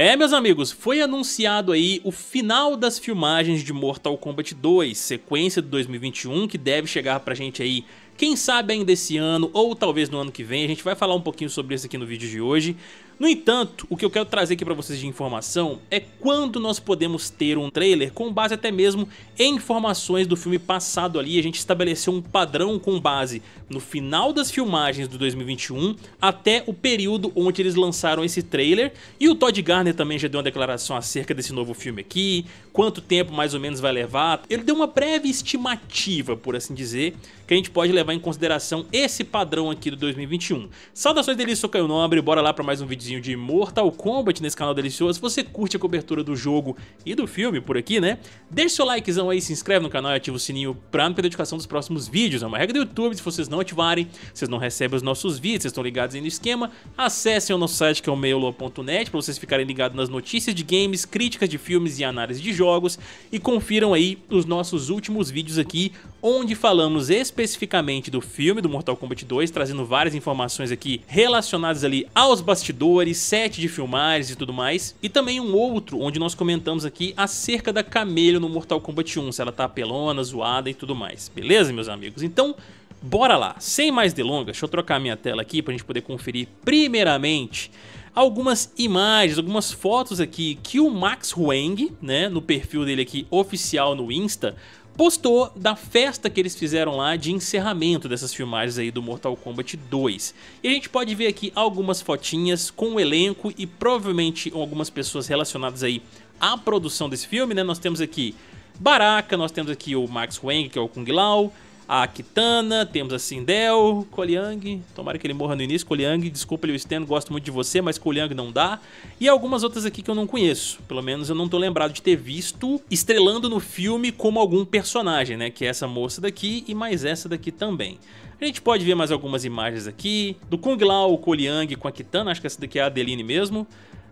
É, meus amigos, foi anunciado aí o final das filmagens de Mortal Kombat 2, sequência de 2021, que deve chegar pra gente aí, quem sabe ainda esse ano ou talvez no ano que vem, a gente vai falar um pouquinho sobre isso aqui no vídeo de hoje, no entanto, o que eu quero trazer aqui para vocês de informação é quando nós podemos ter um trailer com base até mesmo em informações do filme passado ali, a gente estabeleceu um padrão com base no final das filmagens do 2021 até o período onde eles lançaram esse trailer e o Todd Garner também já deu uma declaração acerca desse novo filme aqui, quanto tempo mais ou menos vai levar, ele deu uma breve estimativa, por assim dizer, que a gente pode levar em consideração esse padrão aqui do 2021. Saudações dele, sou Caio Nobre, bora lá para mais um vídeo videozinho de Mortal Kombat nesse canal delicioso. Se você curte a cobertura do jogo e do filme por aqui, né? Deixe seu likezão aí, se inscreve no canal e ativa o sininho pra não perder a notificação dos próximos vídeos. É uma regra do YouTube, se vocês não ativarem, vocês não recebem os nossos vídeos, vocês estão ligados aí no esquema. Acessem o nosso site que é o meolo.net pra vocês ficarem ligados nas notícias de games, críticas de filmes e análise de jogos. E confiram aí os nossos últimos vídeos aqui, onde falamos especificamente do filme do Mortal Kombat 2, trazendo várias informações aqui relacionadas ali aos bastidores, set de filmagens e tudo mais. E também um outro onde nós comentamos aqui acerca da camelo no Mortal Kombat 1, se ela tá pelona, zoada e tudo mais. Beleza, meus amigos? Então, bora lá. Sem mais delongas, deixa eu trocar minha tela aqui pra gente poder conferir primeiramente algumas imagens, algumas fotos aqui que o Max Huang, né, no perfil dele aqui oficial no Insta, postou da festa que eles fizeram lá de encerramento dessas filmagens aí do Mortal Kombat 2. E a gente pode ver aqui algumas fotinhas com o elenco e provavelmente algumas pessoas relacionadas aí à produção desse filme, né? Nós temos aqui Baraka, nós temos aqui o Max Wang, que é o Kung Lao, a Kitana, temos a Sindel, Koliang, tomara que ele morra no início, Koliang, desculpa Liu Stan, gosto muito de você, mas Koliang não dá, e algumas outras aqui que eu não conheço, pelo menos eu não tô lembrado de ter visto estrelando no filme como algum personagem, né, que é essa moça daqui e mais essa daqui também. A gente pode ver mais algumas imagens aqui, do Kung Lao, o Koliang com a Kitana, acho que essa daqui é a Adeline mesmo,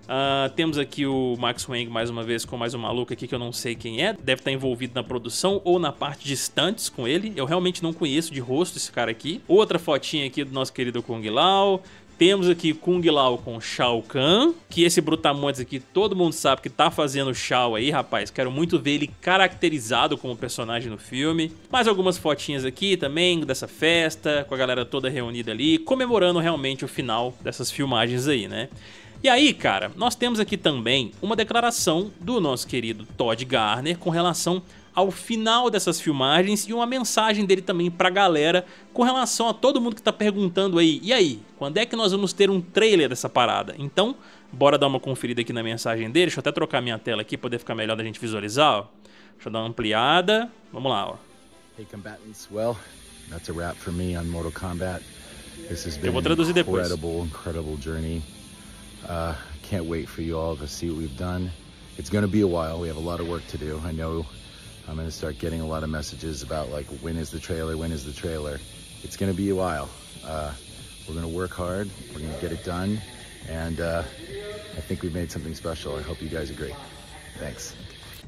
Uh, temos aqui o Max Wang mais uma vez com mais um maluco aqui que eu não sei quem é. Deve estar tá envolvido na produção ou na parte de com ele. Eu realmente não conheço de rosto esse cara aqui. Outra fotinha aqui do nosso querido Kung Lao. Temos aqui Kung Lao com Shao Kahn, que esse Brutamontes aqui todo mundo sabe que tá fazendo Shao aí, rapaz. Quero muito ver ele caracterizado como personagem no filme. Mais algumas fotinhas aqui também dessa festa, com a galera toda reunida ali, comemorando realmente o final dessas filmagens aí, né? E aí, cara, nós temos aqui também uma declaração do nosso querido Todd Garner com relação ao final dessas filmagens e uma mensagem dele também pra galera com relação a todo mundo que tá perguntando aí, e aí, quando é que nós vamos ter um trailer dessa parada? Então, bora dar uma conferida aqui na mensagem dele, deixa eu até trocar minha tela aqui pra poder ficar melhor da gente visualizar, ó. Deixa eu dar uma ampliada, vamos lá, ó. Hey combatants, well, that's a wrap for me on Mortal Kombat. This has been eu vou traduzir depois. incredible, incredible journey. Uh, can't wait for you all to see what we've done. It's gonna be a while. We have a lot of work to do. I know I'm gonna start getting a lot of messages about like, when is the trailer, when is the trailer? It's gonna be a while. Uh, we're gonna work hard, we're gonna get it done, and uh, I think we've made something special. I hope you guys agree. Thanks.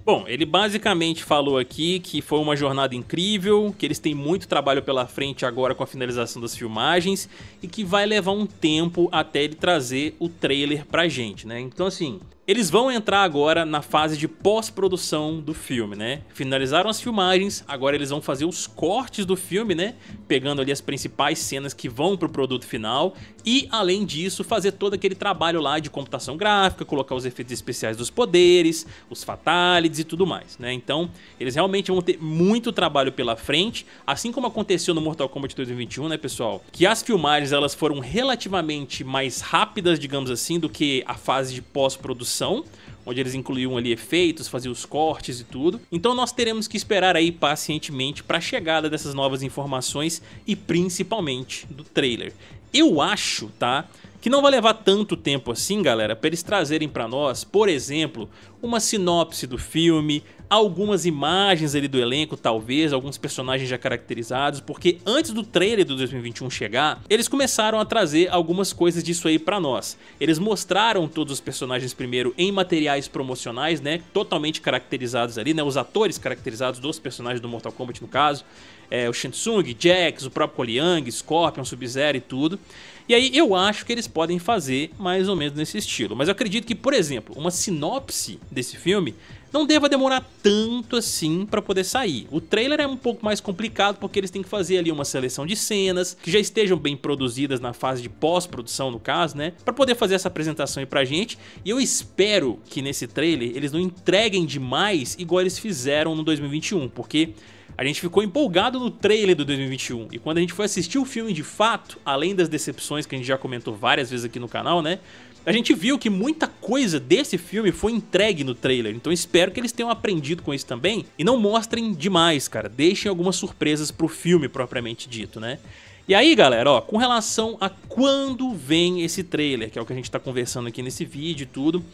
Bom, ele basicamente falou aqui que foi uma jornada incrível, que eles têm muito trabalho pela frente agora com a finalização das filmagens e que vai levar um tempo até ele trazer o trailer pra gente, né? Então assim, eles vão entrar agora na fase de pós-produção do filme, né? Finalizaram as filmagens, agora eles vão fazer os cortes do filme, né? Pegando ali as principais cenas que vão pro produto final e, além disso, fazer todo aquele trabalho lá de computação gráfica, colocar os efeitos especiais dos poderes, os fatalities e tudo mais, né? Então, eles realmente vão ter muito trabalho pela frente, assim como aconteceu no Mortal Kombat 2021, né, pessoal? Que as filmagens elas foram relativamente mais rápidas, digamos assim, do que a fase de pós-produção onde eles incluíam ali efeitos, faziam os cortes e tudo. Então nós teremos que esperar aí pacientemente para a chegada dessas novas informações e principalmente do trailer. Eu acho, tá? Que não vai levar tanto tempo assim, galera, para eles trazerem para nós, por exemplo, uma sinopse do filme, algumas imagens ali do elenco, talvez, alguns personagens já caracterizados, porque antes do trailer do 2021 chegar, eles começaram a trazer algumas coisas disso aí para nós. Eles mostraram todos os personagens primeiro em materiais promocionais, né, totalmente caracterizados ali, né, os atores caracterizados dos personagens do Mortal Kombat no caso, é, o Shinsung, Jax, o próprio Koliang, Scorpion, Sub-Zero e tudo. E aí eu acho que eles podem fazer mais ou menos nesse estilo. Mas eu acredito que, por exemplo, uma sinopse desse filme não deva demorar tanto assim para poder sair. O trailer é um pouco mais complicado porque eles têm que fazer ali uma seleção de cenas que já estejam bem produzidas na fase de pós-produção no caso, né, para poder fazer essa apresentação aí pra gente. E eu espero que nesse trailer eles não entreguem demais igual eles fizeram no 2021, porque a gente ficou empolgado no trailer do 2021 e quando a gente foi assistir o filme de fato, além das decepções que a gente já comentou várias vezes aqui no canal, né? A gente viu que muita coisa desse filme foi entregue no trailer, então espero que eles tenham aprendido com isso também e não mostrem demais, cara. Deixem algumas surpresas pro filme propriamente dito, né? E aí, galera, ó, com relação a quando vem esse trailer, que é o que a gente está conversando aqui nesse vídeo e tudo,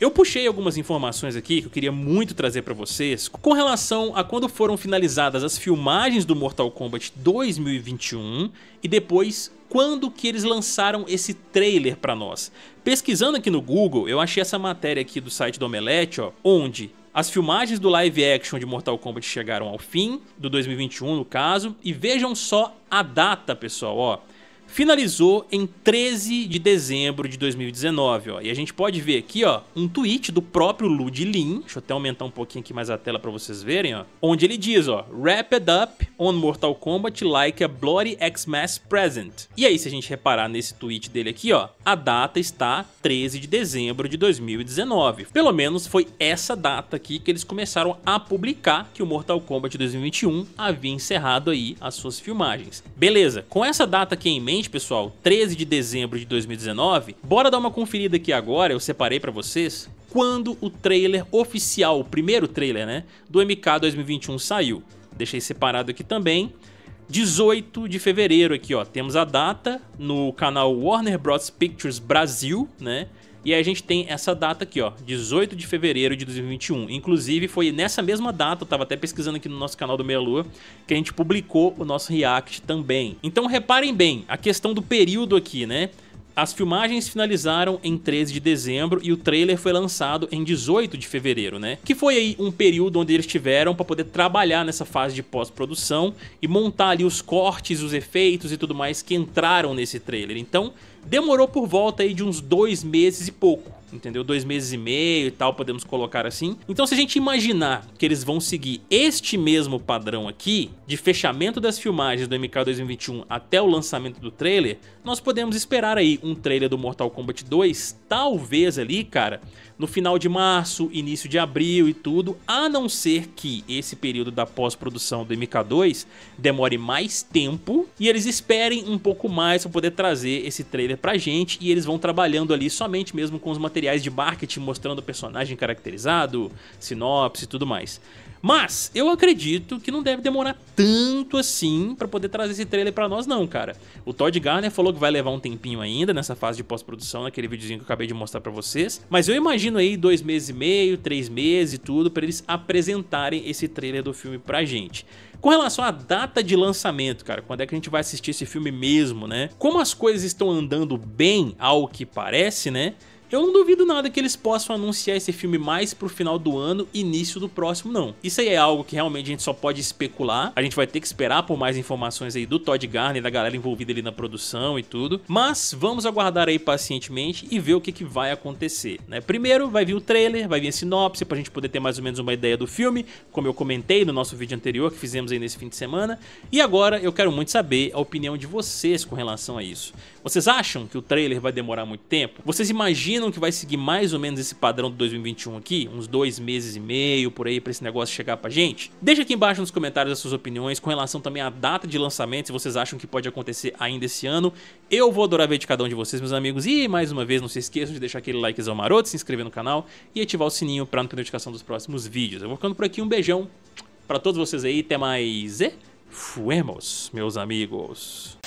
eu puxei algumas informações aqui que eu queria muito trazer para vocês com relação a quando foram finalizadas as filmagens do Mortal Kombat 2021 e depois quando que eles lançaram esse trailer para nós. Pesquisando aqui no Google, eu achei essa matéria aqui do site do Omelete, ó, onde as filmagens do live action de Mortal Kombat chegaram ao fim, do 2021 no caso, e vejam só a data, pessoal, ó. Finalizou em 13 de dezembro de 2019, ó. E a gente pode ver aqui, ó, um tweet do próprio Ludlin, deixa eu até aumentar um pouquinho aqui mais a tela para vocês verem, ó, onde ele diz, ó, Wrap it up on Mortal Kombat like a bloody Xmas present. E aí se a gente reparar nesse tweet dele aqui ó, a data está 13 de dezembro de 2019. Pelo menos foi essa data aqui que eles começaram a publicar que o Mortal Kombat 2021 havia encerrado aí as suas filmagens. Beleza, com essa data aqui em mente pessoal, 13 de dezembro de 2019, bora dar uma conferida aqui agora, eu separei para vocês quando o trailer oficial, o primeiro trailer né, do MK 2021 saiu deixei separado aqui também. 18 de fevereiro aqui, ó, temos a data no canal Warner Bros Pictures Brasil, né? E aí a gente tem essa data aqui, ó, 18 de fevereiro de 2021. Inclusive, foi nessa mesma data, eu tava até pesquisando aqui no nosso canal do Meia Lua, que a gente publicou o nosso react também. Então, reparem bem a questão do período aqui, né? As filmagens finalizaram em 13 de dezembro e o trailer foi lançado em 18 de fevereiro, né? Que foi aí um período onde eles tiveram para poder trabalhar nessa fase de pós-produção e montar ali os cortes, os efeitos e tudo mais que entraram nesse trailer. Então, demorou por volta aí de uns dois meses e pouco entendeu? Dois meses e meio e tal, podemos colocar assim. Então, se a gente imaginar que eles vão seguir este mesmo padrão aqui, de fechamento das filmagens do MK 2021 até o lançamento do trailer, nós podemos esperar aí um trailer do Mortal Kombat 2, talvez ali, cara, no final de março, início de abril e tudo, a não ser que esse período da pós-produção do MK2 demore mais tempo e eles esperem um pouco mais para poder trazer esse trailer pra gente e eles vão trabalhando ali somente mesmo com os materiais materiais de marketing mostrando o personagem caracterizado, sinopse e tudo mais. Mas eu acredito que não deve demorar tanto assim para poder trazer esse trailer para nós não, cara. O Todd Garner falou que vai levar um tempinho ainda nessa fase de pós-produção, naquele videozinho que eu acabei de mostrar para vocês. Mas eu imagino aí dois meses e meio, três meses e tudo para eles apresentarem esse trailer do filme pra gente. Com relação à data de lançamento, cara, quando é que a gente vai assistir esse filme mesmo, né? Como as coisas estão andando bem, ao que parece, né? Eu não duvido nada que eles possam anunciar esse filme mais pro final do ano, início do próximo não. Isso aí é algo que realmente a gente só pode especular, a gente vai ter que esperar por mais informações aí do Todd Garner, da galera envolvida ali na produção e tudo, mas vamos aguardar aí pacientemente e ver o que, que vai acontecer, né? Primeiro vai vir o trailer, vai vir a sinopse pra gente poder ter mais ou menos uma ideia do filme, como eu comentei no nosso vídeo anterior que fizemos aí nesse fim de semana, e agora eu quero muito saber a opinião de vocês com relação a isso. Vocês acham que o trailer vai demorar muito tempo? Vocês imaginam que vai seguir mais ou menos esse padrão de 2021 aqui? Uns dois meses e meio por aí pra esse negócio chegar pra gente? Deixa aqui embaixo nos comentários as suas opiniões com relação também à data de lançamento, se vocês acham que pode acontecer ainda esse ano. Eu vou adorar ver de cada um de vocês, meus amigos. E mais uma vez, não se esqueçam de deixar aquele likezão maroto, se inscrever no canal e ativar o sininho pra não perder notificação dos próximos vídeos. Eu vou ficando por aqui, um beijão pra todos vocês aí, até mais e fuemos, meus amigos.